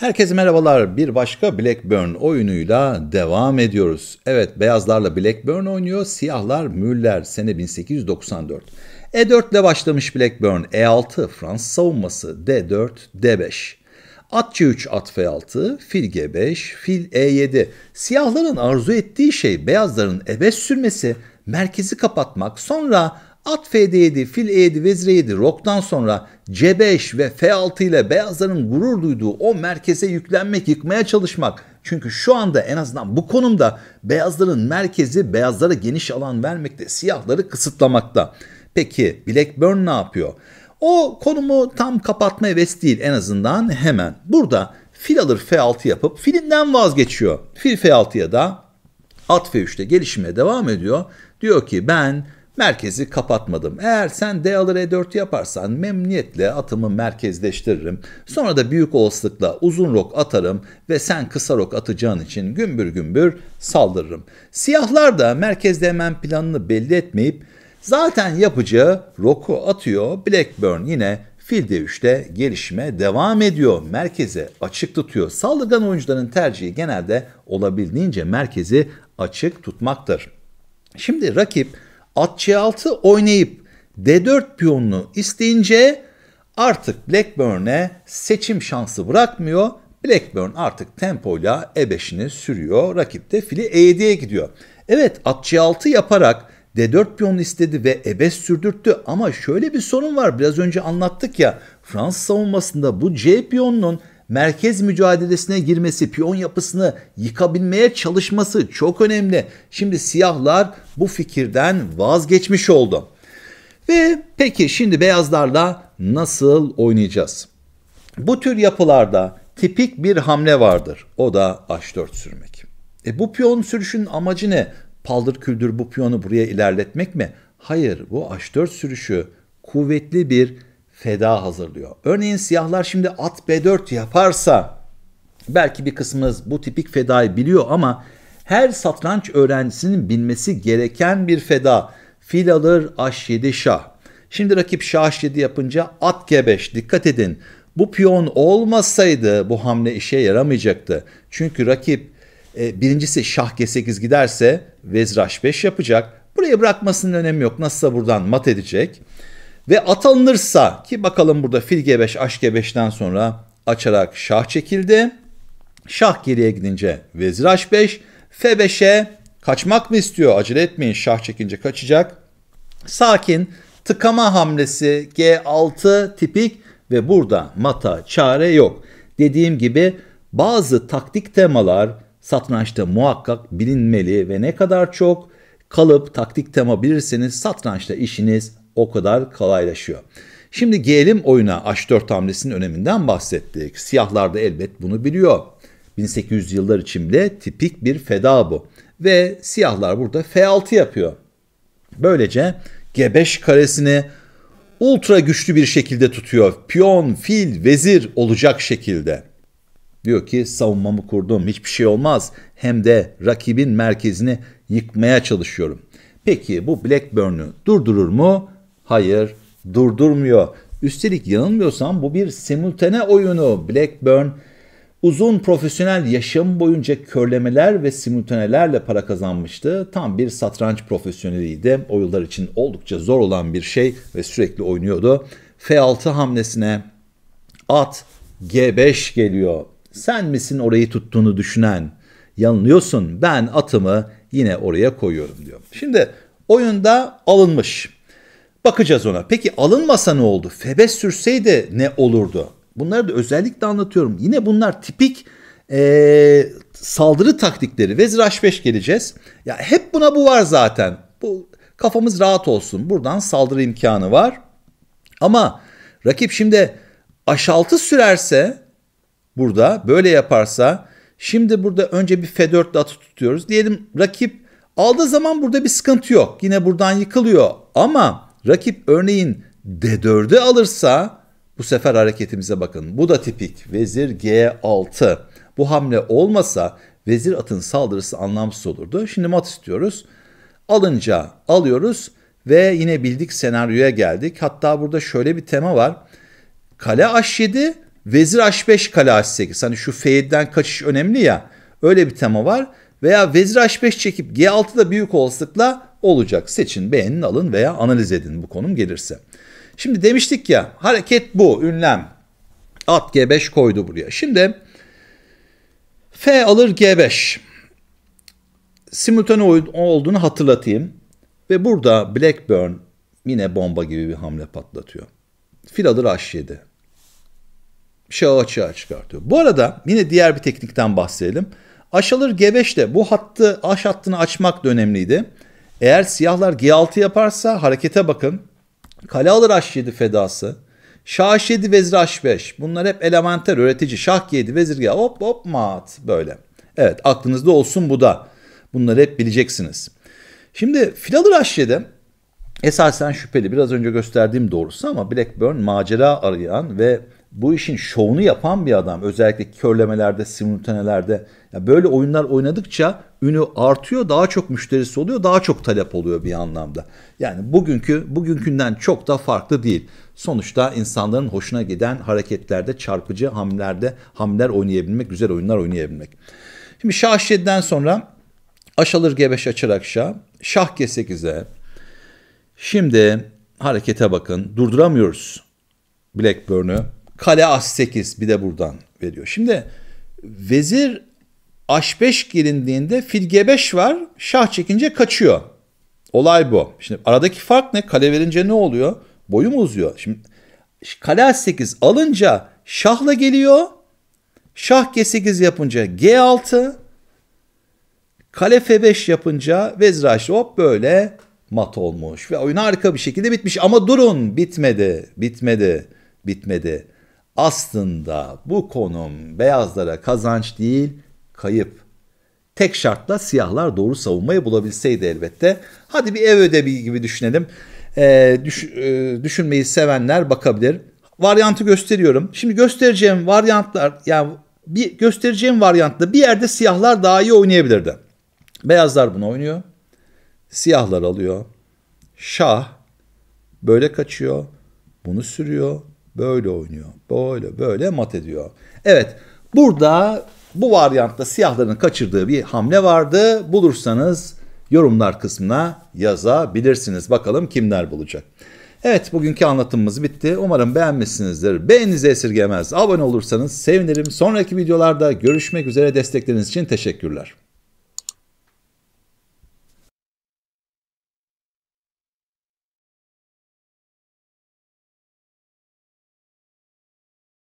Herkese merhabalar. Bir başka Blackburn oyunuyla devam ediyoruz. Evet, beyazlarla Blackburn oynuyor, siyahlar Müller sene 1894. E4 ile başlamış Blackburn, E6 Fransız savunması, D4, D5. At C3, at F6, fil G5, fil E7. Siyahların arzu ettiği şey beyazların ebe sürmesi, merkezi kapatmak, sonra At f 7 Fil E7, Vezir E7, Rok'tan sonra C5 ve F6 ile beyazların gurur duyduğu o merkeze yüklenmek, yıkmaya çalışmak. Çünkü şu anda en azından bu konumda beyazların merkezi beyazlara geniş alan vermekte, siyahları kısıtlamakta. Peki Blackburn ne yapıyor? O konumu tam kapatma hevesi değil en azından hemen. Burada fil alır F6 yapıp filinden vazgeçiyor. Fil F6'ya da at F3'te gelişmeye devam ediyor. Diyor ki ben Merkezi kapatmadım. Eğer sen D alır E4 yaparsan memnuniyetle atımı merkezleştiririm. Sonra da büyük olasılıkla uzun rok atarım ve sen kısa rok atacağın için gümbür gümbür saldırırım. Siyahlar da merkezde hemen planını belli etmeyip zaten yapacağı roku atıyor. Blackburn yine Fil D3'te gelişme devam ediyor. Merkeze açık tutuyor. Saldırgan oyuncuların tercihi genelde olabildiğince merkezi açık tutmaktır. Şimdi rakip at C6 oynayıp D4 piyonunu isteyince artık Blackburn'e seçim şansı bırakmıyor. Blackburn artık tempoyla E5'ini sürüyor. Rakip de fili E7'ye gidiyor. Evet at C6 yaparak D4 piyonu istedi ve E5 sürdürttü ama şöyle bir sorun var. Biraz önce anlattık ya Fransız savunmasında bu C piyonunun merkez mücadelesine girmesi, piyon yapısını yıkabilmeye çalışması çok önemli. Şimdi siyahlar bu fikirden vazgeçmiş oldu. Ve peki şimdi beyazlarla nasıl oynayacağız? Bu tür yapılarda tipik bir hamle vardır. O da h4 sürmek. E bu piyon sürüşünün amacı ne? Paldır küldür bu piyonu buraya ilerletmek mi? Hayır bu h4 sürüşü kuvvetli bir feda hazırlıyor. Örneğin siyahlar şimdi at B4 yaparsa belki bir kısmımız bu tipik fedayı biliyor ama her satranç öğrencisinin bilmesi gereken bir feda. Fil alır H7 şah. Şimdi rakip şah H7 yapınca at G5 dikkat edin. Bu piyon olmasaydı bu hamle işe yaramayacaktı. Çünkü rakip e, birincisi şah G8 giderse vezir H5 yapacak. burayı bırakmasının önemi yok. Nasılsa buradan mat edecek. Ve atanırsa ki bakalım burada fil G5 aşk G5'ten sonra açarak şah çekildi. Şah geriye gidince vezir H5 F5'e kaçmak mı istiyor? Acele etmeyin şah çekince kaçacak. Sakin tıkama hamlesi G6 tipik ve burada mata çare yok. Dediğim gibi bazı taktik temalar satrançta muhakkak bilinmeli ve ne kadar çok kalıp taktik tema bilirseniz satrançta işiniz o kadar kolaylaşıyor. Şimdi gelelim oyuna H4 hamlesinin öneminden bahsettik. Siyahlar da elbet bunu biliyor. 1800 yıllar için bile tipik bir feda bu. Ve siyahlar burada F6 yapıyor. Böylece G5 karesini ultra güçlü bir şekilde tutuyor. Piyon, fil, vezir olacak şekilde. Diyor ki savunmamı kurdum hiçbir şey olmaz. Hem de rakibin merkezini yıkmaya çalışıyorum. Peki bu Blackburn'u durdurur mu? Hayır, durdurmuyor. Üstelik yanılmıyorsam bu bir simultane oyunu. Blackburn uzun profesyonel yaşam boyunca körlemeler ve simultanelerle para kazanmıştı. Tam bir satranç profesyoneliydi. O yıllar için oldukça zor olan bir şey ve sürekli oynuyordu. F6 hamlesine at G5 geliyor. Sen misin orayı tuttuğunu düşünen? Yanılıyorsun. Ben atımı yine oraya koyuyorum diyor. Şimdi oyunda alınmış. Bakacağız ona. Peki alınmasa ne oldu? Febe sürseydi ne olurdu? Bunları da özellikle anlatıyorum. Yine bunlar tipik ee, saldırı taktikleri. Vezir H5 geleceğiz. Ya hep buna bu var zaten. Bu kafamız rahat olsun. Buradan saldırı imkanı var. Ama rakip şimdi aşaltı sürerse burada böyle yaparsa şimdi burada önce bir F4 atı tutuyoruz. Diyelim rakip aldığı zaman burada bir sıkıntı yok. Yine buradan yıkılıyor ama rakip örneğin D4'ü alırsa bu sefer hareketimize bakın. Bu da tipik. Vezir G6. Bu hamle olmasa vezir atın saldırısı anlamsız olurdu. Şimdi mat istiyoruz. Alınca alıyoruz ve yine bildik senaryoya geldik. Hatta burada şöyle bir tema var. Kale H7, vezir H5, kale H8. Hani şu F7'den kaçış önemli ya. Öyle bir tema var veya vezir h5 çekip g6'da büyük olasılıkla olacak. Seçin, beğenin, alın veya analiz edin bu konum gelirse. Şimdi demiştik ya hareket bu ünlem. At g5 koydu buraya. Şimdi f alır g5. Simultane olduğunu hatırlatayım. Ve burada Blackburn yine bomba gibi bir hamle patlatıyor. Fil alır h7. Şahı açığa çıkartıyor. Bu arada yine diğer bir teknikten bahsedelim. Aşılır g de bu hattı aş hattını açmak da önemliydi. Eğer siyahlar G6 yaparsa harekete bakın. Kale alır H7 fedası. Şah H7 vezir H5. Bunlar hep elementer öğretici. Şah G7 vezir G hop hop mat böyle. Evet aklınızda olsun bu da. Bunları hep bileceksiniz. Şimdi fil alır H7 esasen şüpheli. Biraz önce gösterdiğim doğrusu ama Blackburn macera arayan ve bu işin şovunu yapan bir adam. Özellikle körlemelerde, simultanelerde. Yani böyle oyunlar oynadıkça ünü artıyor, daha çok müşterisi oluyor, daha çok talep oluyor bir anlamda. Yani bugünkü bugünkünden çok da farklı değil. Sonuçta insanların hoşuna giden hareketlerde, çarpıcı hamlerde hamler oynayabilmek, güzel oyunlar oynayabilmek. Şimdi şah 7'den sonra aşalır 5 açarak şah, şah g8'e. Şimdi harekete bakın. Durduramıyoruz Blackburn'u. Kale A8 bir de buradan veriyor. Şimdi vezir H5 gelindiğinde fil G5 var. Şah çekince kaçıyor. Olay bu. Şimdi aradaki fark ne? Kale verince ne oluyor? Boyu mu uzuyor? Şimdi kale H8 alınca şahla geliyor. Şah G8 yapınca G6. Kale F5 yapınca vezir H hop böyle mat olmuş. Ve oyun harika bir şekilde bitmiş. Ama durun bitmedi. Bitmedi. Bitmedi. Aslında bu konum beyazlara kazanç değil, kayıp. Tek şartla siyahlar doğru savunmayı bulabilseydi elbette. Hadi bir ev ödevi gibi düşünelim. E, düş, e, düşünmeyi sevenler bakabilir. Varyantı gösteriyorum. Şimdi göstereceğim varyantlar yani bir göstereceğim varyantta bir yerde siyahlar daha iyi oynayabilirdi. Beyazlar bunu oynuyor. Siyahlar alıyor. Şah böyle kaçıyor. Bunu sürüyor. Böyle oynuyor. Böyle böyle mat ediyor. Evet burada bu varyantta siyahların kaçırdığı bir hamle vardı. Bulursanız yorumlar kısmına yazabilirsiniz. Bakalım kimler bulacak. Evet bugünkü anlatımımız bitti. Umarım beğenmişsinizdir. Beğeninizi esirgemez. Abone olursanız sevinirim. Sonraki videolarda görüşmek üzere destekleriniz için teşekkürler.